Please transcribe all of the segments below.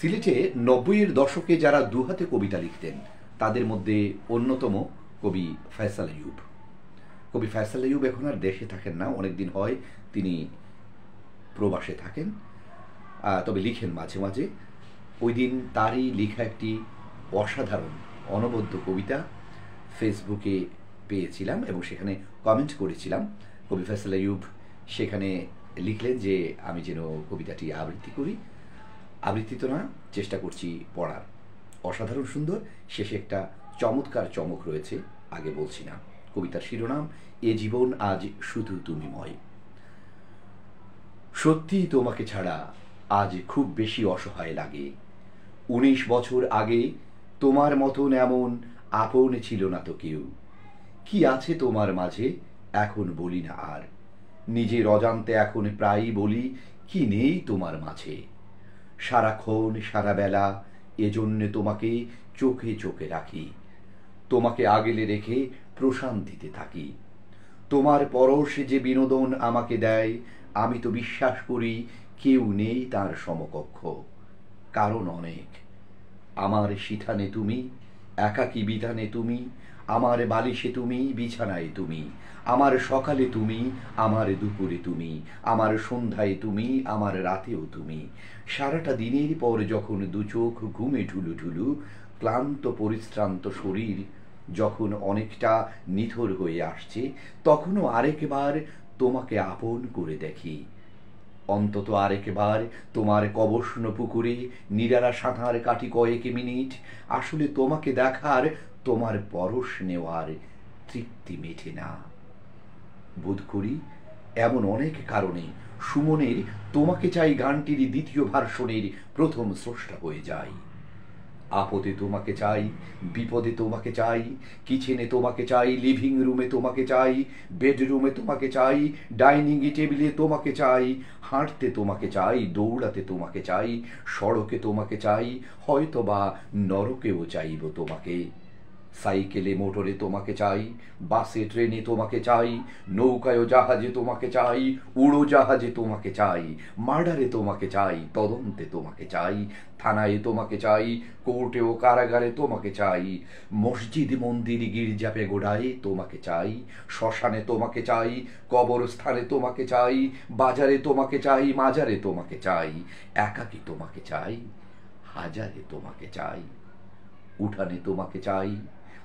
সিলেটে নব্বইয়ের দশকে যারা দুহাতে কবিতা লিখতেন তাদের মধ্যে অন্যতম কবি ফয়সাল ইউব কবি ফয়সাল ইউব এখন আর দেশে থাকেন না অনেকদিন হয় তিনি প্রবাসে থাকেন তবে লিখেন মাঝে মাঝে ওই দিন তারই লেখা একটি অসাধারণ অনবদ্য কবিতা ফেসবুকে পেয়েছিলাম এবং সেখানে কমেন্ট করেছিলাম কবি ফয়সাল আইয়ুব সেখানে লিখলেন যে আমি যেন কবিতাটি আবৃত্তি করি আবৃত্তি তো না চেষ্টা করছি পড়ার অসাধারণ সুন্দর শেষে একটা চমৎকার চমক রয়েছে আগে বলছি না কবিতার শিরোনাম এ জীবন আজ শুধু তুমি ময় সত্যি তোমাকে ছাড়া আজ খুব বেশি অসহায় লাগে উনিশ বছর আগে তোমার মতন এমন আপন ছিল না তো কেউ কি আছে তোমার মাঝে এখন বলি না আর নিজের অজান্তে এখন প্রায়ই বলি কি নেই তোমার মাঝে সারাক্ষণ সারাবেলা এজন্যে তোমাকে চোখে চোখে রাখি তোমাকে আগেলে রেখে প্রশান্তিতে থাকি তোমার পরশ যে বিনোদন আমাকে দেয় আমি তো বিশ্বাস করি কেউ নেই তার সমকক্ষ কারণ অনেক আমার শিথানে তুমি একাকী বিধানে তুমি আমার বালিশে তুমি বিছানায় তুমি আমার সকালে তুমি আমার দুপুরে তুমি আমার সন্ধ্যায় তুমি আমার রাতেও তুমি সারাটা দিনের পর যখন দু চোখ ঘুমে ঢুলু ঢুলু ক্লান্ত পরিশ্রান্ত শরীর যখন অনেকটা নিথর হয়ে আসছে তখনও আরেকবার তোমাকে আপন করে দেখি অন্তত আরেকবার তোমার কবষ্ণ পুকুরে নিরারা সাঁতার কাটি কয়েক মিনিট আসলে তোমাকে দেখার তোমার পরশ নেওয়ার তৃপ্তি মেটে না বোধ করি এমন অনেক কারণে সুমনের তোমাকে চাই গানটির দ্বিতীয় ভার্সনের প্রথম স্রষ্টা হয়ে যায় আপদে তোমাকে চাই বিপদে তোমাকে চাই কিচেনে তোমাকে চাই লিভিং রুমে তোমাকে চাই বেডরুমে তোমাকে চাই ডাইনিং টেবিলে তোমাকে চাই হাঁটতে তোমাকে চাই দৌড়াতে তোমাকে চাই সড়কে তোমাকে চাই হয়তোবা নরকেও চাইব তোমাকে সাইকেলে মোটরে তোমাকে চাই বাসে ট্রেনে তোমাকে চাই নৌকায় জাহাজে তোমাকে চাই উড়ো জাহাজে তোমাকে চাই মার্ডারে তোমাকে চাই তদন্তে তোমাকে চাই থানায় তোমাকে চাই কোর্টে ও কারাগারে তোমাকে চাই মসজিদ মন্দির গির্জাপে গোড়ায় তোমাকে চাই শ্মশানে তোমাকে চাই কবরস্থানে তোমাকে চাই বাজারে তোমাকে চাই মাজারে তোমাকে চাই একাকি তোমাকে চাই হাজারে তোমাকে চাই উঠানে তোমাকে চাই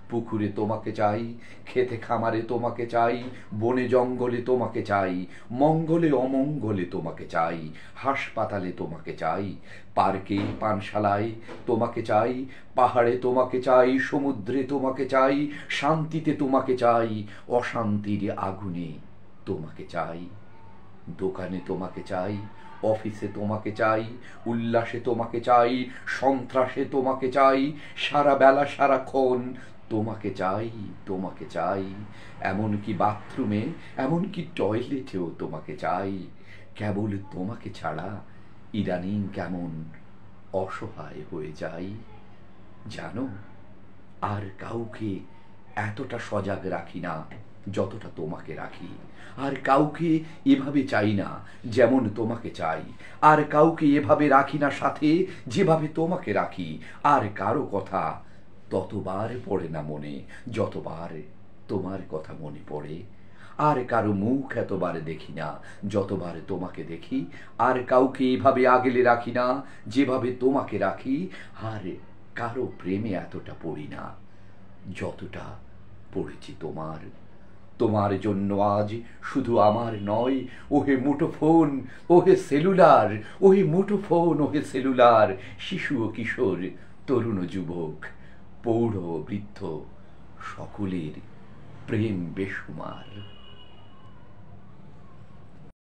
পুকুরে তোমাকে চাই খেতে খামারে তোমাকে চাই বনে জঙ্গলে তোমাকে চাই মঙ্গলে অমঙ্গলে তোমাকে চাই হাসপাতালে তোমাকে চাই পার্কে পানশালায় তোমাকে চাই পাহাড়ে তোমাকে চাই সমুদ্রে তোমাকে চাই শান্তিতে তোমাকে চাই অশান্তির আগুনে তোমাকে চাই দোকানে তোমাকে চাই অফিসে তোমাকে চাই উল্লাসে তোমাকে চাই সন্ত্রাসে তোমাকে চাই সারা বেলা সারাক্ষণ তোমাকে চাই তোমাকে চাই এমনকি বাথরুমে এমনকি টয়লেটেও তোমাকে চাই কেবল তোমাকে ছাড়া ইদানিং কেমন অসহায় হয়ে যাই জানো আর কাউকে এতটা সজাগ রাখি না যতটা তোমাকে রাখি আর কাউকে এভাবে চাই না যেমন তোমাকে চাই আর কাউকে এভাবে রাখি না সাথে যেভাবে তোমাকে রাখি আর কারো কথা ততবার পড়ে না মনে যতবার তোমার কথা মনে পড়ে আর কারো মুখ এতবার দেখি না যতবার তোমাকে দেখি আর কাউকে এভাবে আগেলে রাখি না যেভাবে তোমাকে রাখি আর কারো প্রেমে এতটা পড়ি না যতটা পড়েছি তোমার তোমার জন্য আজ শুধু আমার নয় ওহে মুঠোফোন ওহে সেলুলার ওহে মুঠোফোন ওহে সেলুলার শিশু ও কিশোর তরুণ যুবক প্রৌঢ় বৃদ্ধ সকলের প্রেম বেসুমার